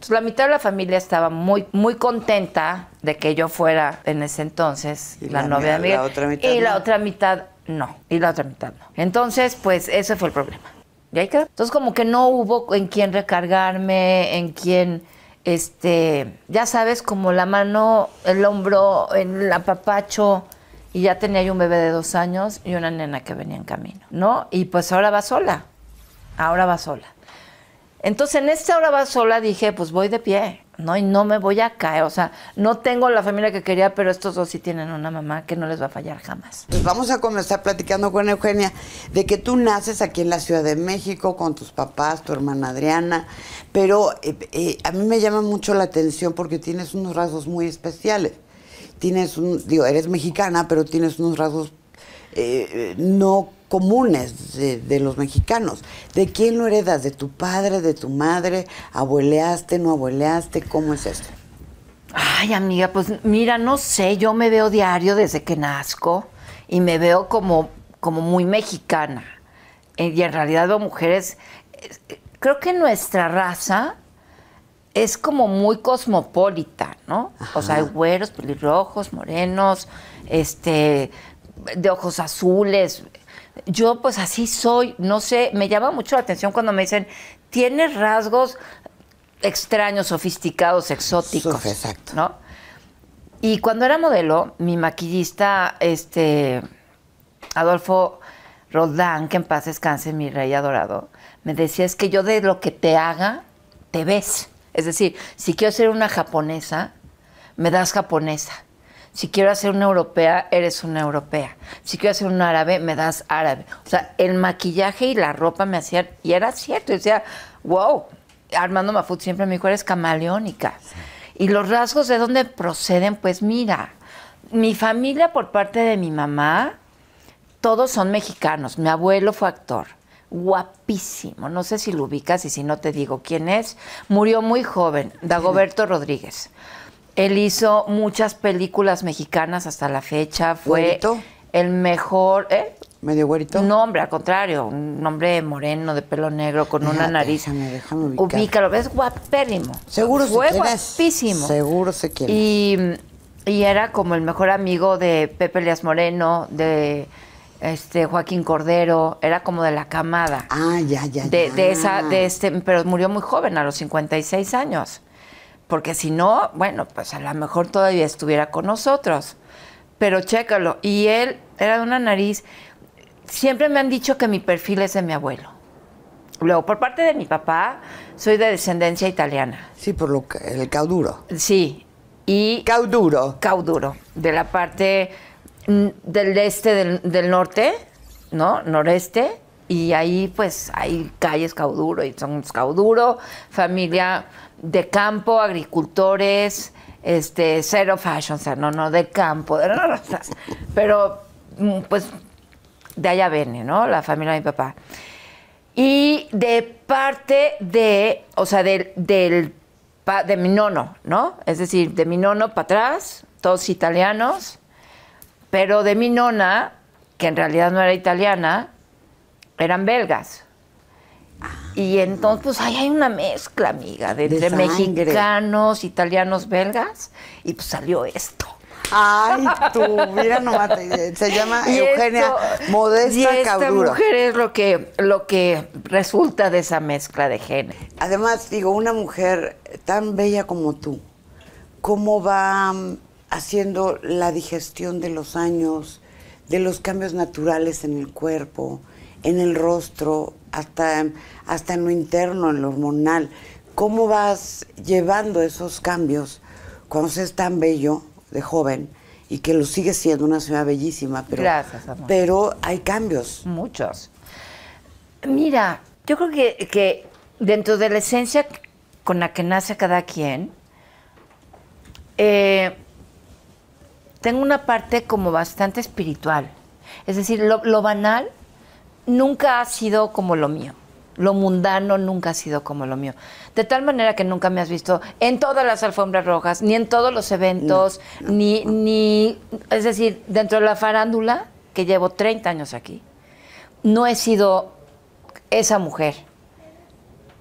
Pues, la mitad de la familia estaba muy, muy contenta de que yo fuera en ese entonces y la, novia de otra mitad y la otra mitad no. Y la otra mitad no. Entonces, pues ese fue el problema. Entonces, como que no hubo en quién recargarme, en quién, este, ya sabes, como la mano, el hombro, el apapacho. Y ya tenía yo un bebé de dos años y una nena que venía en camino, ¿no? Y pues ahora va sola. Ahora va sola. Entonces en esta hora va sola dije, pues voy de pie, ¿no? Y no me voy a caer, o sea, no tengo la familia que quería, pero estos dos sí tienen una mamá que no les va a fallar jamás. Pues vamos a comenzar platicando con Eugenia de que tú naces aquí en la Ciudad de México con tus papás, tu hermana Adriana, pero eh, eh, a mí me llama mucho la atención porque tienes unos rasgos muy especiales. Tienes un, digo, eres mexicana, pero tienes unos rasgos eh, no comunes de, los mexicanos. ¿De quién lo heredas? ¿De tu padre, de tu madre? ¿Abueleaste, no abueleaste? ¿Cómo es esto? Ay, amiga, pues mira, no sé, yo me veo diario desde que nazco y me veo como, como muy mexicana. Eh, y en realidad las mujeres, eh, creo que nuestra raza es como muy cosmopolita, ¿no? O sea, hay güeros, pelirrojos, morenos, este, de ojos azules, yo pues así soy, no sé, me llama mucho la atención cuando me dicen, tienes rasgos extraños, sofisticados, exóticos. exacto. ¿No? Y cuando era modelo, mi maquillista, este, Adolfo Roldán, que en paz descanse, mi rey adorado, me decía, es que yo de lo que te haga, te ves. Es decir, si quiero ser una japonesa, me das japonesa. Si quiero hacer una europea, eres una europea. Si quiero hacer un árabe, me das árabe. O sea, el maquillaje y la ropa me hacían, y era cierto, decía, wow, Armando Mafut siempre me dijo, eres camaleónica. Y los rasgos de dónde proceden, pues mira, mi familia por parte de mi mamá, todos son mexicanos. Mi abuelo fue actor, guapísimo. No sé si lo ubicas y si no te digo quién es. Murió muy joven, Dagoberto Rodríguez. Él hizo muchas películas mexicanas hasta la fecha. Fue el mejor. ¿eh? ¿Medio güerito? No, hombre, al contrario. Un hombre moreno, de pelo negro, con una nariz. Déjame, Ubícalo, ves guapérrimo. Seguro Fue guapísimo. Seguro se quiere. Y, y era como el mejor amigo de Pepe Leas Moreno, de este Joaquín Cordero, era como de la camada. Ah, ya, ya, de, esa, de este, pero murió muy joven, a los 56 años porque si no, bueno, pues a lo mejor todavía estuviera con nosotros. Pero chécalo. Y él era de una nariz. Siempre me han dicho que mi perfil es de mi abuelo. Luego, por parte de mi papá, soy de descendencia italiana. Sí, por lo que, el cauduro. Sí. Y cauduro. Cauduro. De la parte mm, del este del, del norte, ¿no? Noreste y ahí pues hay calles Cauduro y son Cauduro, familia de campo, agricultores, este, cero fashion, o sea, no, no, de campo, de rosas. Pero mm, pues de allá viene, ¿no? La familia de mi papá. Y de parte de, o sea, del, de mi nono, ¿no? Es decir, de mi nono para atrás, todos italianos, pero de mi nona, que en realidad no era italiana, eran belgas. Y entonces, pues ahí hay una mezcla, amiga, de, entre mexicanos, italianos, belgas, y pues salió esto. Ay, tú, mira nomás, se llama Eugenia Modesta y esta mujer es lo que, lo que resulta de esa mezcla de genes. Además, digo, una mujer tan bella como tú, ¿cómo va mm, haciendo la digestión de los años, de los cambios naturales en el cuerpo? en el rostro, hasta, hasta en lo interno, en lo hormonal. ¿Cómo vas llevando esos cambios cuando se es tan bello de joven y que lo sigue siendo una ciudad bellísima? Pero, Gracias, Pero hay cambios. Muchos. Mira, yo creo que, dentro de la esencia con la que nace cada quien, eh, tengo una parte como bastante espiritual. Es decir, lo, lo banal nunca ha sido como lo mío. Lo mundano nunca ha sido como lo mío. De tal manera que nunca me has visto en todas las alfombras rojas, ni en todos los eventos, ni, es decir, dentro de la farándula, que llevo 30 años aquí, no he sido esa mujer.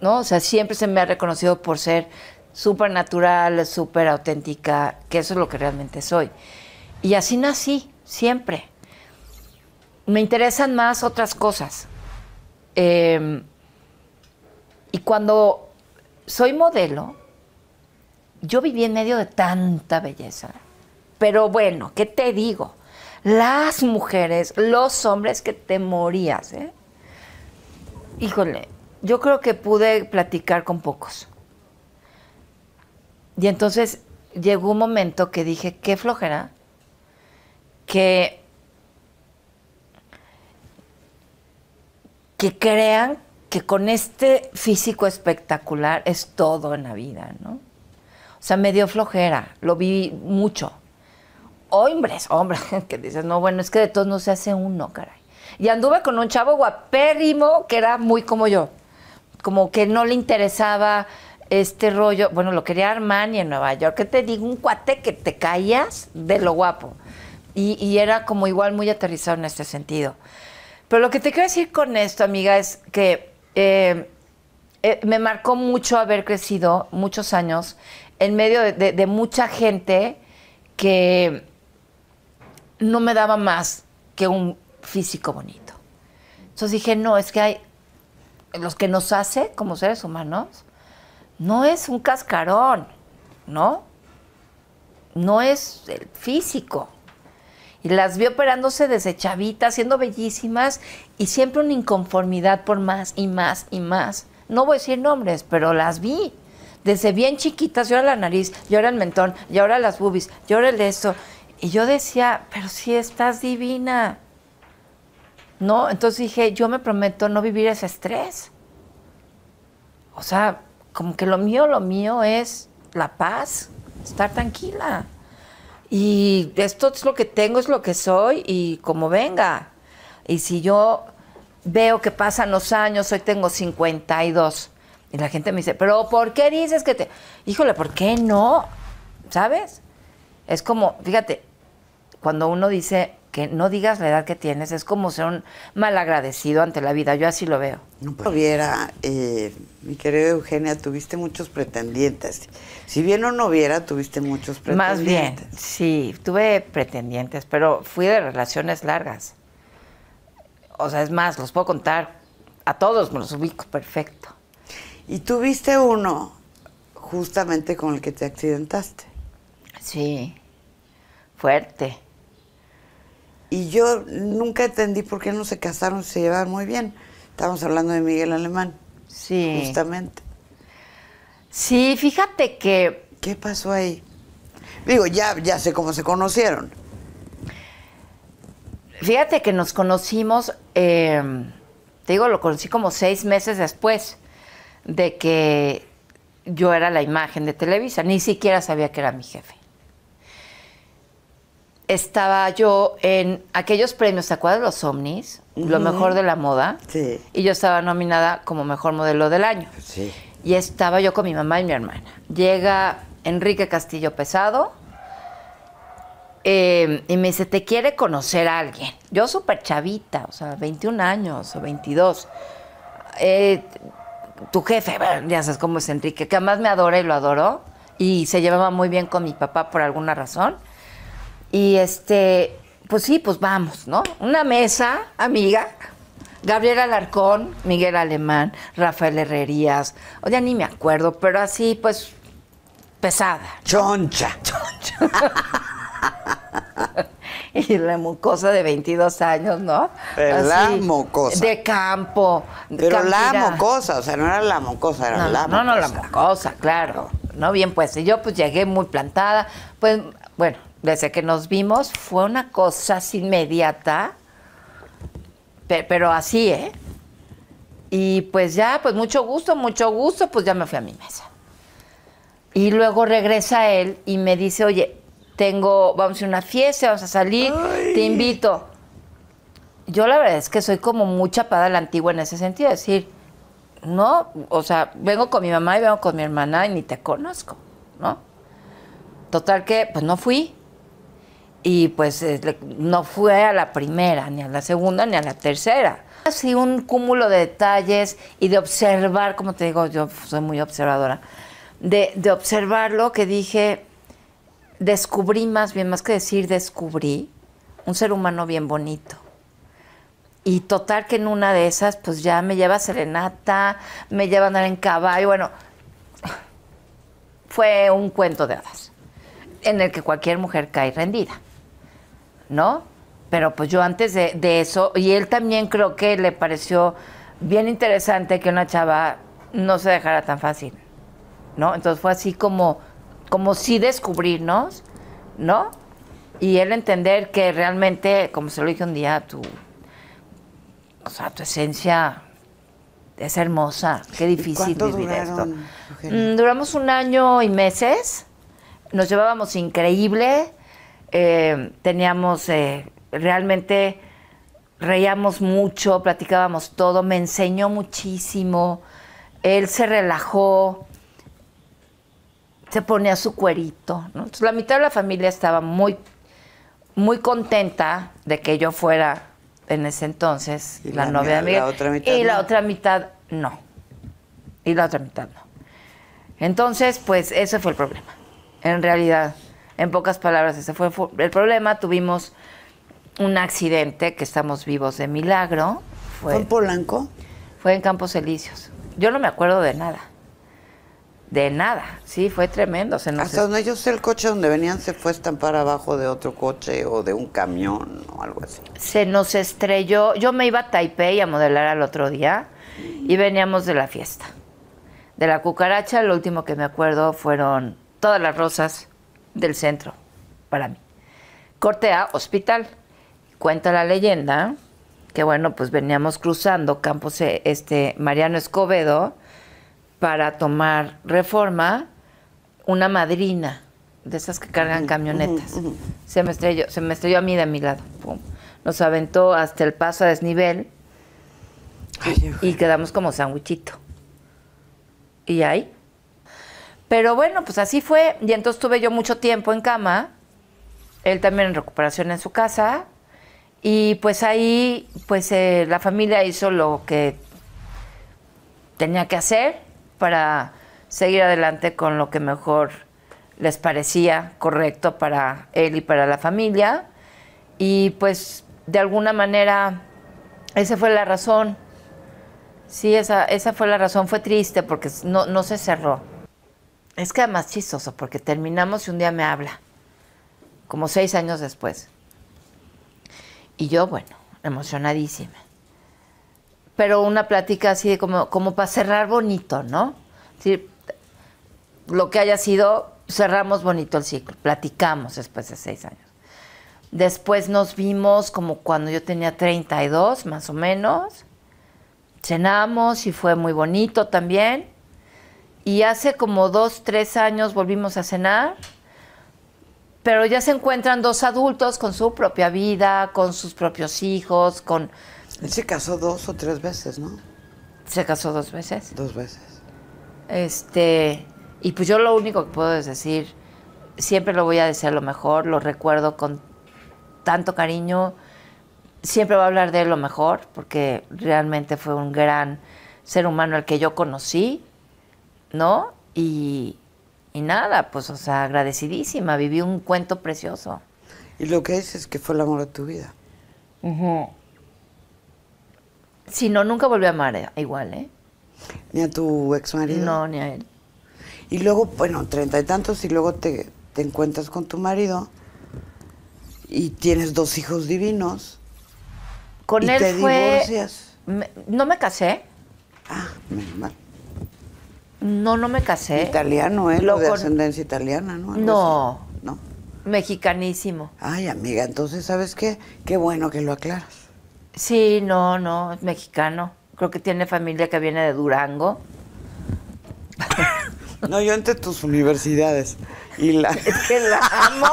¿No? O sea, siempre se me ha reconocido por ser súper natural, súper auténtica, que eso es lo que realmente soy. Y así nací, siempre me interesan más otras cosas. Em, y cuando soy modelo, yo viví en medio de tanta belleza. Pero bueno, ¿qué te digo? Las mujeres, los hombres que te morías, ¿eh? Híjole, yo creo que pude platicar con pocos. Y entonces llegó un momento que dije, qué flojera, que que crean que con este físico espectacular es todo en la vida, ¿no? O sea, me dio flojera, lo vi mucho. Hombres, hombres, que dices, no, bueno, es que de todos no se hace uno, caray. Y anduve con un chavo guapérrimo que era muy como yo, como que no le interesaba este rollo, bueno, lo quería Armani en Nueva York, que te digo, un cuate que te callas de lo guapo. Y, y era como igual muy aterrizado en este sentido. Pero lo que te quiero decir con esto, amiga, es que eh, eh, me marcó mucho haber crecido muchos años en medio de, de mucha gente que no me daba más que un físico bonito. Entonces dije, no, es que hay los que nos hace como seres humanos, no es un cascarón, ¿no? No es el físico, y las vi operándose desde chavitas, siendo bellísimas y siempre una inconformidad por más y más y más. No voy a decir nombres, pero las vi. Desde bien chiquitas, yo era la nariz, yo era el mentón, yo ahora las boobies, yo era el esto. Y yo decía, pero si estás divina. No, entonces dije, yo me prometo no vivir ese estrés. O sea, como que lo mío, lo mío es la paz, estar tranquila y esto es lo que tengo, es lo que soy y como venga. Y si yo veo que pasan los años, hoy tengo 52 y la gente me dice, pero ¿por qué dices que te... Híjole, ¿por qué no? ¿Sabes? Es como, fíjate, cuando uno dice, que no digas la edad que tienes es como ser un malagradecido ante la vida. Yo así lo veo. No hubiera, pues, eh, mi querida Eugenia, tuviste muchos pretendientes. Si bien o no hubiera, tuviste muchos pretendientes. Más bien, sí, tuve pretendientes, pero fui de relaciones largas. O sea, es más, los puedo contar. A todos me los ubico perfecto. Y tuviste uno justamente con el que te accidentaste. Sí, fuerte. Y yo nunca entendí por qué no se casaron, se llevaban muy bien. Estamos hablando de Miguel Alemán. Sí. Justamente. Sí, fíjate que... ¿Qué pasó ahí? Digo, ya, ya sé cómo se conocieron. Fíjate que nos conocimos, eh, te digo, lo conocí como seis meses después de que yo era la imagen de Televisa. Ni siquiera sabía que era mi jefe estaba yo en aquellos premios, ¿te acuerdas los Omnis? Lo mejor de la moda. Sí. Y yo estaba nominada como mejor modelo del año. Y estaba yo con mi mamá y mi hermana. Llega Enrique Castillo Pesado em, y me dice, ¿te quiere conocer a alguien? Yo súper chavita, o sea, 21 años o 22. Eh, tu jefe, ya sabes cómo es Enrique, que además me adora y lo adoro Y se llevaba muy bien con mi papá por alguna razón. Y este, pues sí, pues vamos, ¿no? Una mesa, amiga, Gabriel Alarcón, Miguel Alemán, Rafael Herrerías, o ya ni me acuerdo, pero así, pues, pesada. Choncha. Choncha. y la mucosa de 22 años, ¿no? la mocosa. De campo. Pero la mocosa, o sea, no era la mocosa, era la No, no, la mocosa, claro. No, bien, pues. Y yo pues llegué muy plantada, pues, bueno, desde que nos vimos fue una cosa así inmediata, pero así, ¿eh? Y pues ya, pues mucho gusto, mucho gusto, pues ya me fui a mi mesa. Y luego regresa él y me dice, oye, tengo, vamos a una fiesta, vamos a salir, te invito. Yo la verdad es que soy como mucha chapada la antigua en ese sentido, es decir, no, o sea, vengo con mi mamá y vengo con mi hermana y ni te conozco, ¿no? Total que, pues no fui y pues eh, no fue a la primera, ni a la segunda, ni a la tercera. Así un cúmulo de detalles y de observar, como te digo, yo soy muy observadora, de, observar lo que dije, descubrí más bien, más que decir descubrí, un ser humano bien bonito. Y total que en una de esas, pues ya me lleva a serenata, me lleva a andar en caballo, bueno, fue un cuento de hadas, en el que cualquier mujer cae rendida. ¿no? Pero pues yo antes de, eso, y él también creo que le pareció bien interesante que una chava no se dejara tan fácil, ¿no? Entonces fue así como, como si descubrirnos, ¿no? Y él entender que realmente, como se lo dije un día, tu, tu esencia es hermosa. Qué difícil vivir esto. Mm, duramos un año y meses, nos llevábamos increíble eh, teníamos eh, realmente reíamos mucho, platicábamos todo, me enseñó muchísimo, él se relajó, se ponía su cuerito. la mitad de la familia estaba muy, muy contenta de que yo fuera en ese entonces la, novia de y la otra mitad no. Y la otra mitad no. Entonces, pues ese fue el problema. En realidad, en pocas palabras, ese fue el problema. Tuvimos un accidente que estamos vivos de milagro. ¿Fue, en Polanco? Fue en Campos Elíseos. Yo no me acuerdo de nada. De nada. Sí, fue tremendo. Se Hasta donde ellos el coche donde venían se fue a estampar abajo de otro coche o de un camión o algo así. Se nos estrelló. Yo me iba a Taipei a modelar al otro día y veníamos de la fiesta. De la cucaracha, lo último que me acuerdo fueron todas las rosas del centro, para mí. Corte A, hospital. Cuenta la leyenda que, bueno, pues veníamos cruzando Campos eh, este, Mariano Escobedo para tomar reforma una madrina de esas que cargan camionetas. Se me estrelló, se me a mí de mi lado. Nos aventó hasta el paso a desnivel y quedamos como sandwichito. Y ahí pero bueno, pues así fue. Y entonces tuve yo mucho tiempo en cama, él también en recuperación en su casa. Y pues ahí, pues eh, la familia hizo lo que tenía que hacer para seguir adelante con lo que mejor les parecía correcto para él y para la familia. Y pues de alguna manera esa fue la razón. Sí, esa, esa fue la razón. Fue triste porque no se cerró. Es que más chistoso, porque terminamos y un día me habla, como seis años después. Y yo, bueno, emocionadísima. Pero una plática así como, para cerrar bonito, ¿no? lo que haya sido, cerramos bonito el ciclo, platicamos después de seis años. Después nos vimos como cuando yo tenía 32, más o menos. Cenamos y fue muy bonito también y hace como dos, tres años volvimos a cenar, pero ya se encuentran dos adultos con su propia vida, con sus propios hijos, con... Él se casó dos o tres veces, ¿no? Se casó dos veces. Dos veces. Este, y pues yo lo único que puedo decir, siempre lo voy a decir lo mejor, lo recuerdo con tanto cariño, siempre voy a hablar de él lo mejor, porque realmente fue un gran ser humano el que yo conocí, ¿no? Y, nada, pues, o sea, agradecidísima, viví un cuento precioso. Y lo que dices es que fue el amor de tu vida. Si no, nunca volví a amar eh, igual, ¿eh? Ni a tu ex marido. No, ni a él. Y luego, bueno, treinta y tantos, y luego te, encuentras con tu marido y tienes dos hijos divinos. Con y él te divorcias. no me casé. Ah, menos no, no me casé. Italiano, ¿eh? de ascendencia italiana, ¿no? no. No. Mexicanísimo. Ay, amiga, entonces, ¿sabes qué? Qué bueno que lo aclaras. Sí, no, no, es mexicano. Creo que tiene familia que viene de Durango. no, yo entre tus universidades. Y la... Es que la amo.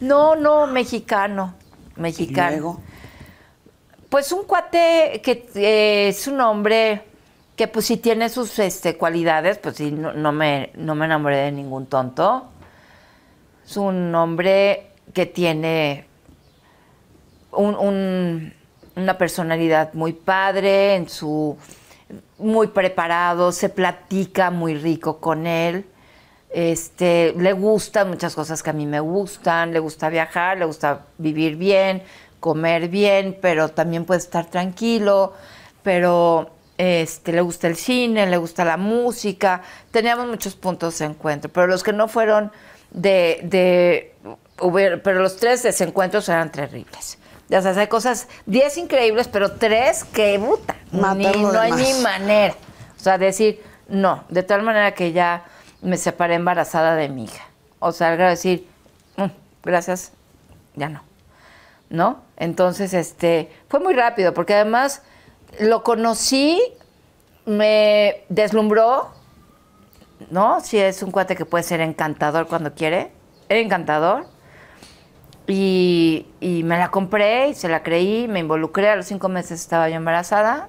No, no, mexicano. Mexicano. Pues un cuate que eh, es un hombre que pues si tiene sus este, cualidades, pues sí, no, me, no me enamoré de ningún tonto. Es un hombre que tiene una personalidad muy padre, en su muy preparado, se platica muy rico con él. Este, le gustan muchas cosas que a mí me gustan, le gusta viajar, le gusta vivir bien, comer bien, pero también puede estar tranquilo, pero este, le gusta el cine, le gusta la música, teníamos muchos puntos de encuentro, pero los que no fueron de, pero los tres desencuentros eran terribles. Ya sabes, hay cosas, Diez increíbles, pero tres que puta, ni, no hay ni manera. O sea, decir, no, de tal manera que ya me separé embarazada de mi hija. O sea, al decir, mm, gracias, ya no. ¿No? Entonces, este, fue muy rápido, porque además lo conocí, me deslumbró, ¿no? Si es un cuate que puede ser encantador cuando quiere, era encantador. Y, y, me la compré y se la creí, me involucré, a los cinco meses estaba yo embarazada.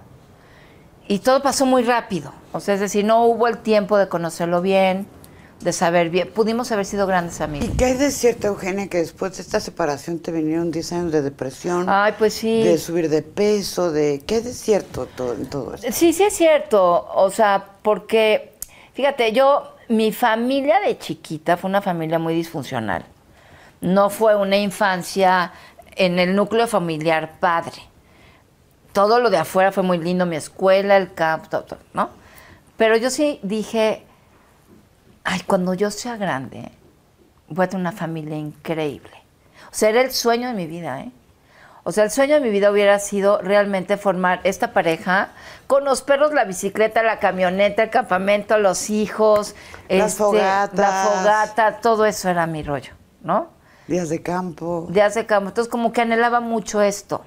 Y todo pasó muy rápido, o sea, es decir, no hubo el tiempo de conocerlo bien, de saber bien. Pudimos haber sido grandes amigos. ¿Y qué es de cierto, Eugenia, que después de esta separación te vinieron 10 años de depresión? Ay, pues sí. De subir de peso, de... ¿Qué es de cierto todo, en todo esto? Sí, sí es cierto. O sea, porque, fíjate, yo, mi familia de chiquita fue una familia muy disfuncional. No fue una infancia en el núcleo familiar padre. Todo lo de afuera fue muy lindo, mi escuela, el campo, todo, todo, ¿no? Pero yo sí dije, ay, cuando yo sea grande, voy a tener una familia increíble. O sea, era el sueño de mi vida, ¿eh? O sea, el sueño de mi vida hubiera sido realmente formar esta pareja con los perros, la bicicleta, la camioneta, el campamento, los hijos, Las este, la fogata, todo eso era mi rollo, ¿no? Días de campo. Días de campo. Entonces, como que anhelaba mucho esto.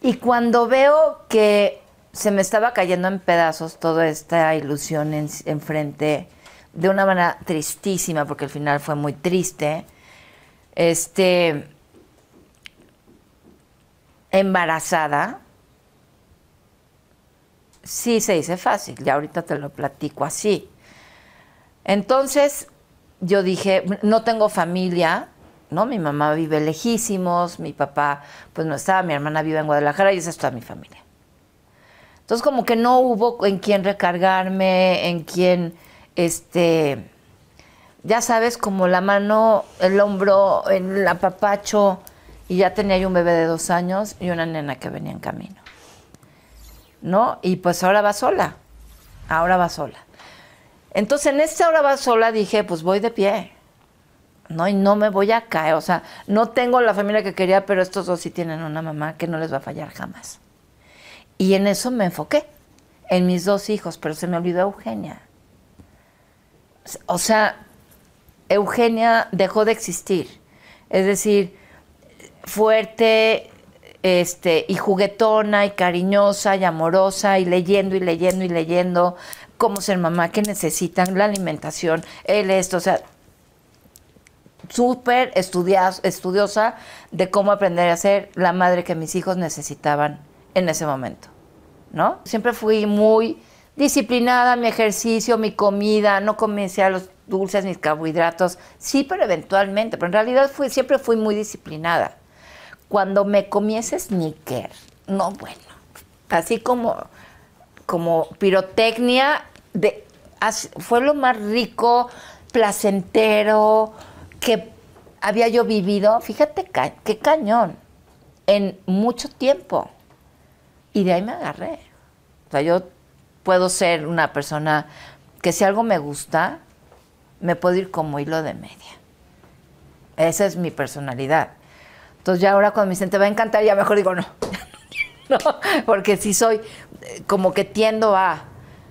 Y cuando veo que se me estaba cayendo en pedazos toda esta ilusión enfrente frente de una manera tristísima, porque el final fue muy triste, este, embarazada, sí se dice fácil, ya ahorita te lo platico así. Entonces, yo dije, no tengo familia, ¿no? Mi mamá vive lejísimos, mi papá pues no estaba, mi hermana vive en Guadalajara y esa es toda mi familia. Entonces como que no hubo en quién recargarme, en quién este, ya sabes, como la mano, el hombro, el apapacho, y ya tenía yo un bebé de dos años y una nena que venía en camino. ¿No? Y pues ahora va sola, ahora va sola. Entonces en esta hora va sola dije, pues voy de pie. No, y no me voy a caer. O sea, no tengo la familia que quería, pero estos dos sí tienen una mamá que no les va a fallar jamás. Y en eso me enfoqué, en mis dos hijos, pero se me olvidó Eugenia o sea, Eugenia dejó de existir. Es decir, fuerte este, y juguetona y cariñosa y amorosa y leyendo y leyendo y leyendo cómo ser mamá, que necesitan, la alimentación, él esto, o sea, súper estudiosa de cómo aprender a ser la madre que mis hijos necesitaban en ese momento, ¿no? Siempre fui muy disciplinada, mi ejercicio, mi comida, no comencé a los dulces, mis carbohidratos. Sí, pero eventualmente, pero en realidad fui, siempre fui muy disciplinada. Cuando me comí ese sneaker, no bueno, así como, como pirotecnia, de, fue lo más rico, placentero que había yo vivido, fíjate qué cañón, en mucho tiempo. Y de ahí me agarré. O sea, yo puedo ser una persona que si algo me gusta, me puedo ir como hilo de media. Esa es mi personalidad. Entonces ya ahora cuando me dicen, te va a encantar, ya mejor digo no. porque si soy eh, como que tiendo a...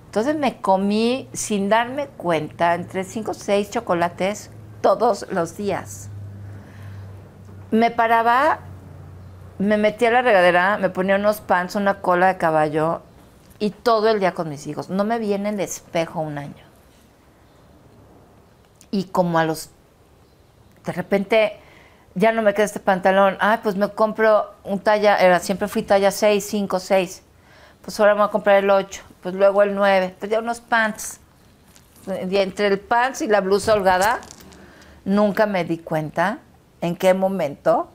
Entonces me comí, sin darme cuenta, entre cinco o 6 chocolates todos los días. Me paraba, me metía a la regadera, me ponía unos pants, una cola de caballo y todo el día con mis hijos. No me viene el espejo un año. Y como a los... De repente ya no me queda este pantalón. Ah, pues me compro un talla, era siempre fui talla 6, 5, 6. Pues ahora me voy a comprar el 8, pues luego el 9, pues ya unos pants. Y entre el pants y la blusa holgada, nunca me di cuenta en qué momento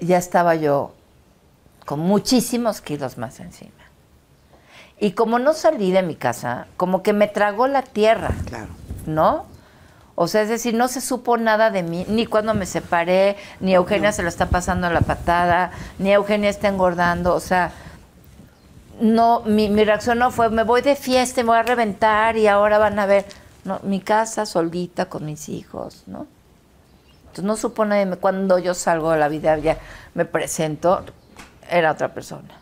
ya estaba yo con muchísimos kilos más encima. Y como no salí de mi casa, como que me tragó la tierra. Claro. ¿No? O sea, es decir, no se supo nada de mí, ni cuando me separé, ni Eugenia se lo está pasando la patada, ni Eugenia está engordando. O sea, no, mi, reacción no fue, me voy de fiesta, me voy a reventar y ahora van a ver. mi casa solita con mis hijos, ¿no? Entonces no supo nadie, cuando yo salgo de la vida, ya me presento, era otra persona.